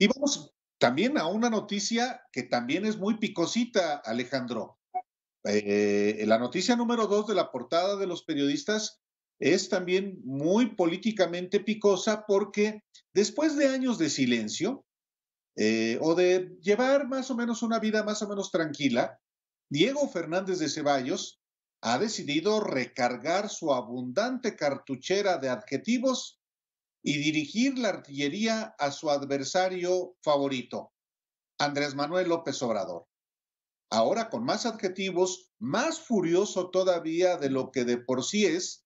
Y vamos también a una noticia que también es muy picosita, Alejandro. Eh, la noticia número dos de la portada de los periodistas es también muy políticamente picosa porque después de años de silencio eh, o de llevar más o menos una vida más o menos tranquila, Diego Fernández de Ceballos ha decidido recargar su abundante cartuchera de adjetivos y dirigir la artillería a su adversario favorito, Andrés Manuel López Obrador. Ahora con más adjetivos, más furioso todavía de lo que de por sí es,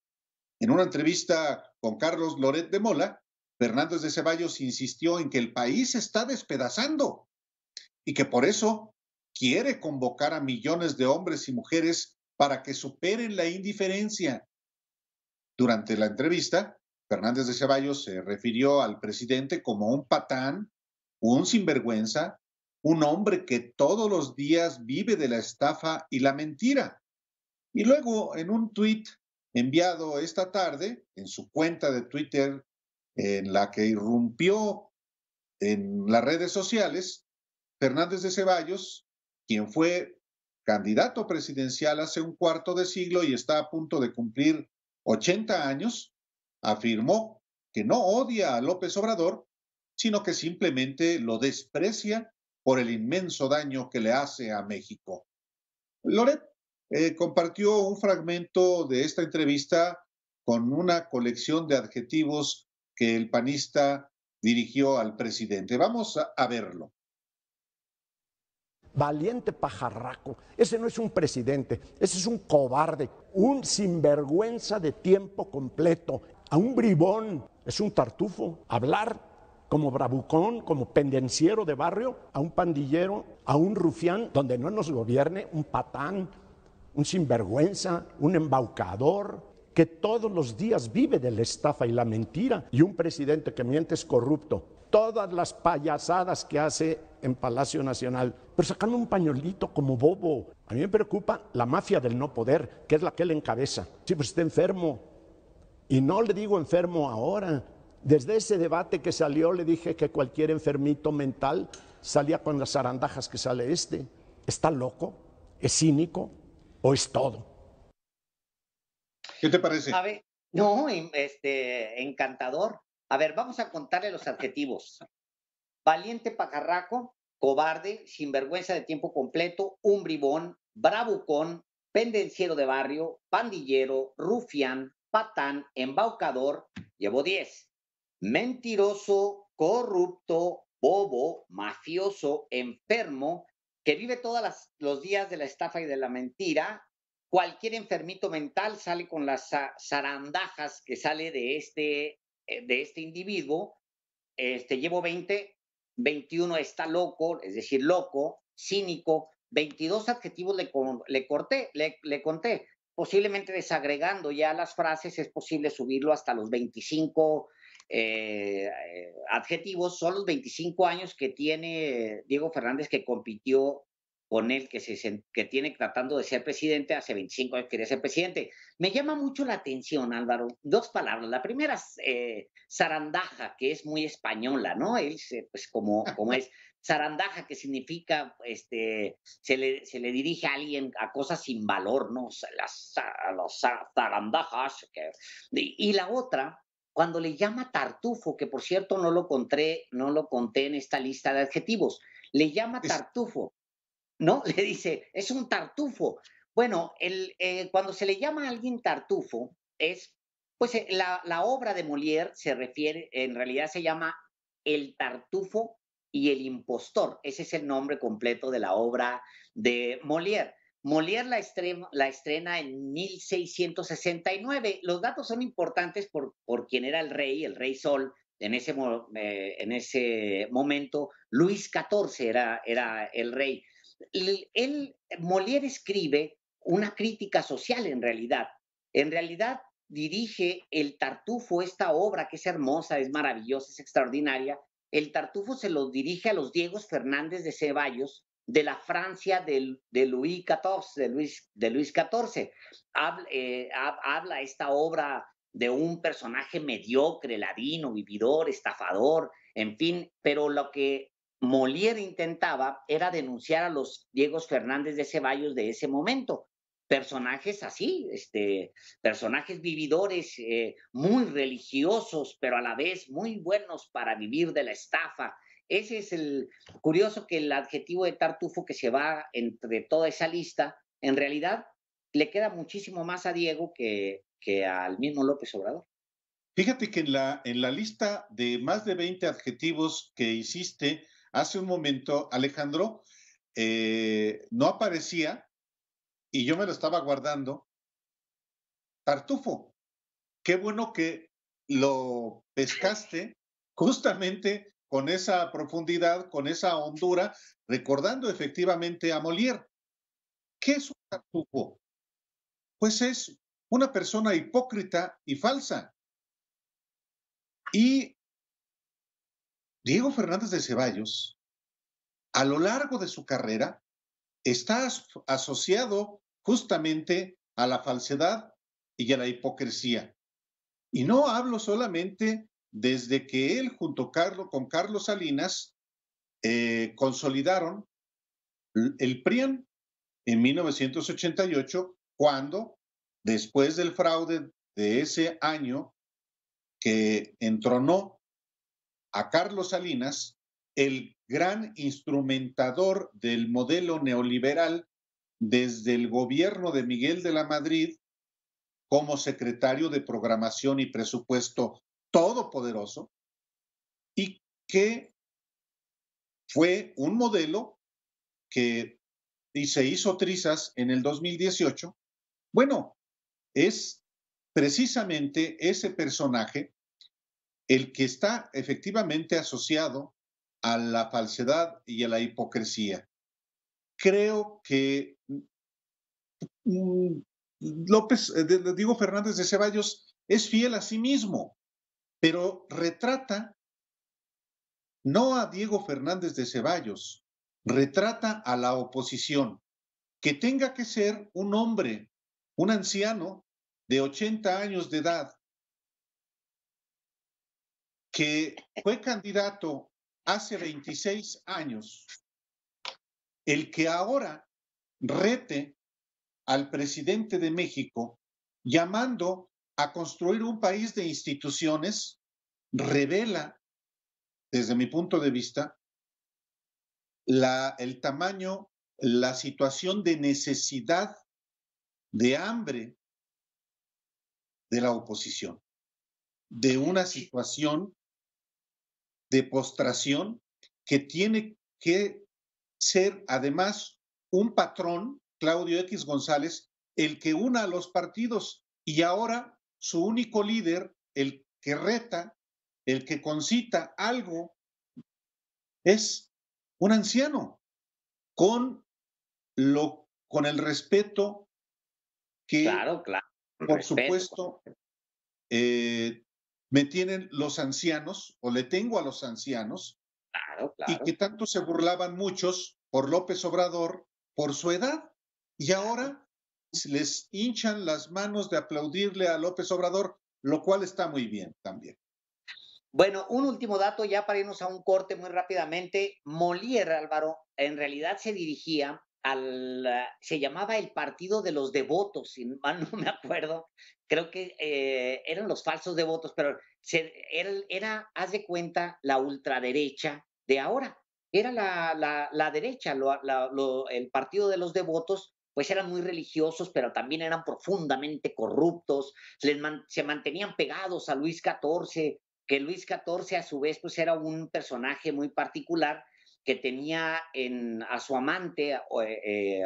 en una entrevista con Carlos Loret de Mola, Fernández de Ceballos insistió en que el país está despedazando y que por eso quiere convocar a millones de hombres y mujeres para que superen la indiferencia. Durante la entrevista, Fernández de Ceballos se refirió al presidente como un patán, un sinvergüenza, un hombre que todos los días vive de la estafa y la mentira. Y luego, en un tuit enviado esta tarde, en su cuenta de Twitter, en la que irrumpió en las redes sociales, Fernández de Ceballos, quien fue candidato presidencial hace un cuarto de siglo y está a punto de cumplir 80 años, Afirmó que no odia a López Obrador, sino que simplemente lo desprecia por el inmenso daño que le hace a México. Loret eh, compartió un fragmento de esta entrevista con una colección de adjetivos que el panista dirigió al presidente. Vamos a, a verlo. Valiente pajarraco. Ese no es un presidente, ese es un cobarde, un sinvergüenza de tiempo completo, a un bribón, es un tartufo, hablar como bravucón, como pendenciero de barrio, a un pandillero, a un rufián, donde no nos gobierne un patán, un sinvergüenza, un embaucador, que todos los días vive de la estafa y la mentira, y un presidente que miente es corrupto. Todas las payasadas que hace en Palacio Nacional, pero sacando un pañolito como bobo. A mí me preocupa la mafia del no poder, que es la que él encabeza. Sí, pues está enfermo, y no le digo enfermo ahora. Desde ese debate que salió le dije que cualquier enfermito mental salía con las arandajas que sale este. ¿Está loco? ¿Es cínico? ¿O es todo? ¿Qué te parece? A ver, no, este, encantador. A ver, vamos a contarle los adjetivos. Valiente pajarraco, cobarde, sinvergüenza de tiempo completo, un bribón, bravucón, pendenciero de barrio, pandillero, rufián, patán, embaucador, llevo 10. Mentiroso, corrupto, bobo, mafioso, enfermo, que vive todos los días de la estafa y de la mentira. Cualquier enfermito mental sale con las zarandajas que sale de este, eh, de este individuo. Este, llevo 20, 21 está loco, es decir, loco, cínico, 22 adjetivos le, le, corté, le conté posiblemente desagregando ya las frases, es posible subirlo hasta los 25 eh, adjetivos. Son los 25 años que tiene eh, Diego Fernández que compitió con él, que, se, que tiene tratando de ser presidente, hace 25 años quería ser presidente. Me llama mucho la atención, Álvaro, dos palabras. La primera, es eh, zarandaja, que es muy española, ¿no? Él, pues como, como es, zarandaja, que significa, este, se le, dirige a alguien a cosas sin valor, ¿no? Las, zarandajas. y, la otra, cuando le llama tartufo, que por cierto no lo conté, no lo conté en esta lista de adjetivos, le llama tartufo, ¿no? Le dice, es un tartufo. Bueno, el, eh, cuando se le llama a alguien tartufo, es, pues eh, la, la obra de Molière se refiere, en realidad se llama El tartufo y El impostor. Ese es el nombre completo de la obra de Molière. Molière la, estrena, en 1669. Los datos son importantes por, por quien era el rey, el rey Sol, en ese, eh, en ese momento. Luis XIV era, era el rey. Molière escribe una crítica social en realidad. En realidad dirige El Tartufo, esta obra que es hermosa, es maravillosa, es extraordinaria, el Tartufo se lo dirige a los Diegos Fernández de Ceballos de la Francia de, Luis XIV, de Luis, XIV. Eh, habla, esta obra de un personaje mediocre, ladino, vividor, estafador, en fin, pero lo que Molière intentaba era denunciar a los Diegos Fernández de Ceballos de ese momento personajes así, este, personajes vividores, eh, muy religiosos, pero a la vez muy buenos para vivir de la estafa. Ese es el curioso que el adjetivo de tartufo que se va entre toda esa lista, en realidad le queda muchísimo más a Diego que, que al mismo López Obrador. Fíjate que en la, en la lista de más de 20 adjetivos que hiciste hace un momento, Alejandro, eh, no aparecía y yo me lo estaba guardando. Tartufo, qué bueno que lo pescaste justamente con esa profundidad, con esa hondura, recordando efectivamente a Molière. ¿Qué es un tartufo? Pues es una persona hipócrita y falsa. Y Diego Fernández de Ceballos, a lo largo de su carrera, está asociado justamente a la falsedad y a la hipocresía. Y no hablo solamente desde que él junto Carlos, con Carlos Salinas eh, consolidaron el PRIAN en 1988, cuando después del fraude de ese año que entronó a Carlos Salinas, el gran instrumentador del modelo neoliberal desde el gobierno de Miguel de la Madrid como secretario de Programación y Presupuesto todopoderoso y que fue un modelo que y se hizo trizas en el 2018. Bueno, es precisamente ese personaje el que está efectivamente asociado a la falsedad y a la hipocresía creo que mm, López, eh, digo Fernández de Ceballos, es fiel a sí mismo, pero retrata no a Diego Fernández de Ceballos, retrata a la oposición, que tenga que ser un hombre, un anciano de 80 años de edad, que fue candidato hace 26 años el que ahora rete al presidente de México llamando a construir un país de instituciones revela, desde mi punto de vista, la, el tamaño, la situación de necesidad, de hambre de la oposición, de una situación de postración que tiene que ser además un patrón, Claudio X González, el que una a los partidos y ahora su único líder, el que reta, el que concita algo, es un anciano con lo con el respeto que claro. por supuesto eh, me tienen los ancianos o le tengo a los ancianos y que tanto se burlaban muchos por López Obrador por su edad. Y ahora les hinchan las manos de aplaudirle a López Obrador, lo cual está muy bien también. Bueno, un último dato ya para irnos a un corte muy rápidamente. Molier Álvaro, en realidad se dirigía al, eh, se llamaba el Partido de los Devotos, si mal no me acuerdo, creo que eh, eran los falsos devotos, pero se, era, haz de cuenta, la ultraderecha ahora. Era la, la, derecha, el partido de los devotos, pues eran muy religiosos, pero también eran profundamente corruptos, se, mantenían pegados a Luis XIV, que Luis XIV a su vez pues era un personaje muy particular que tenía en, a su amante, eh, eh,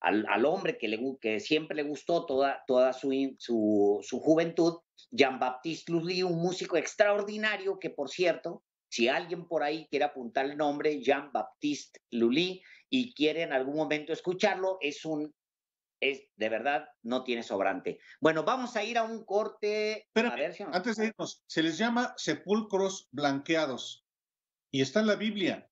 al, hombre que, le, que siempre le gustó toda, toda su, su, su juventud, Jean-Baptiste Lully, un músico extraordinario que, por cierto, si alguien por ahí quiere apuntar el nombre, Jean-Baptiste Lully, y quiere en algún momento escucharlo, es un es de verdad no tiene sobrante. Bueno, vamos a ir a un corte. Pero antes de irnos, se les llama sepulcros blanqueados y está en la Biblia.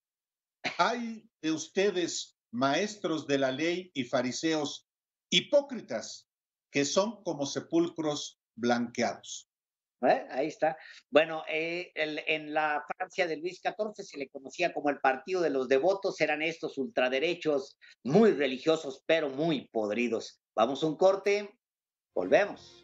Hay de ustedes maestros de la ley y fariseos hipócritas que son como sepulcros blanqueados. ¿eh? Ahí está. Bueno, eh, en la Francia de Luis XIV se le conocía como el Partido de los Devotos, eran estos ultraderechos muy religiosos, pero muy podridos. Vamos a un corte, volvemos.